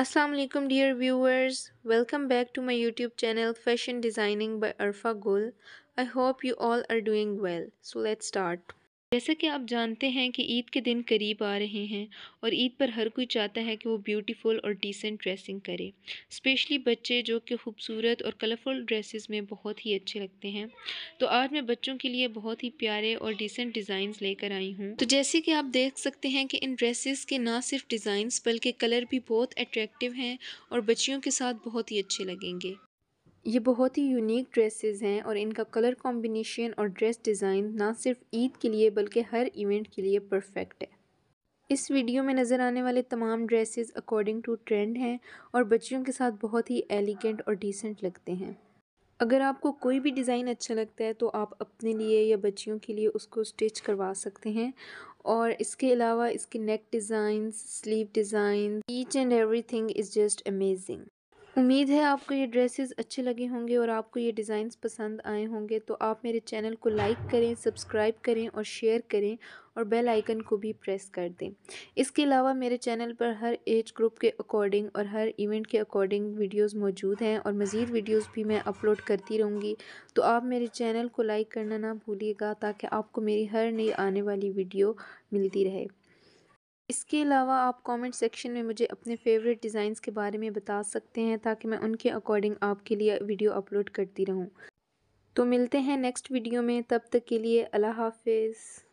Assalamualaikum, dear viewers welcome back to my youtube channel fashion designing by Arfa Gul I hope you all are doing well so let's start जैसे कि आप जानते हैं कि ईद के दिन करीब आ रहे हैं और ईद पर हर कोई चाहता है कि वो ब्यूटीफुल और डिसेंट ड्रेसिंग करे स्पेशली बच्चे जो कि खूबसूरत और कलरफुल ड्रेसेस में बहुत ही अच्छे लगते हैं तो आज मैं बच्चों के लिए बहुत ही प्यारे और डिसेंट डिज़ाइंस लेकर आई हूँ तो जैसे कि आप देख सकते हैं कि इन ड्रेसेस के ना सिर्फ डिज़ाइंस बल्कि कलर भी बहुत अट्रैक्टिव हैं और बच्चियों के साथ बहुत ही अच्छे लगेंगे ये बहुत ही यूनिक ड्रेसेस हैं और इनका कलर कॉम्बिनेशन और ड्रेस डिज़ाइन ना सिर्फ ईद के लिए बल्कि हर इवेंट के लिए परफेक्ट है इस वीडियो में नज़र आने वाले तमाम ड्रेसेस अकॉर्डिंग टू ट्रेंड हैं और बच्चियों के साथ बहुत ही एलिगेंट और डिसेंट लगते हैं अगर आपको कोई भी डिज़ाइन अच्छा लगता है तो आप अपने लिए या बच्चियों के लिए उसको स्टिच करवा सकते हैं और इसके अलावा इसके neck design sleeve design each and every is just amazing उम्मीद है आपको ये ड्रेसेस अच्छे लगे होंगे और आपको ये डिज़ाइंस पसंद आए होंगे तो आप मेरे चैनल को लाइक करें सब्सक्राइब करें और शेयर करें और बेल आइकन को भी प्रेस कर दें इसके अलावा मेरे चैनल पर हर एज ग्रुप के अकॉर्डिंग और हर इवेंट के अकॉर्डिंग वीडियोस मौजूद हैं और मज़ीद वीडियोस भी मैं अपलोड करती रहूँगी तो आप मेरे चैनल को लाइक करना ना भूलिएगा ताकि आपको मेरी हर नई आने वाली वीडियो मिलती रहे इसके अलावा आप कमेंट सेक्शन में मुझे अपने फेवरेट डिज़ाइंस के बारे में बता सकते हैं ताकि मैं उनके अकॉर्डिंग आपके लिए वीडियो अपलोड करती रहूं तो मिलते हैं नेक्स्ट वीडियो में तब तक के लिए अल्लाह हाफिज़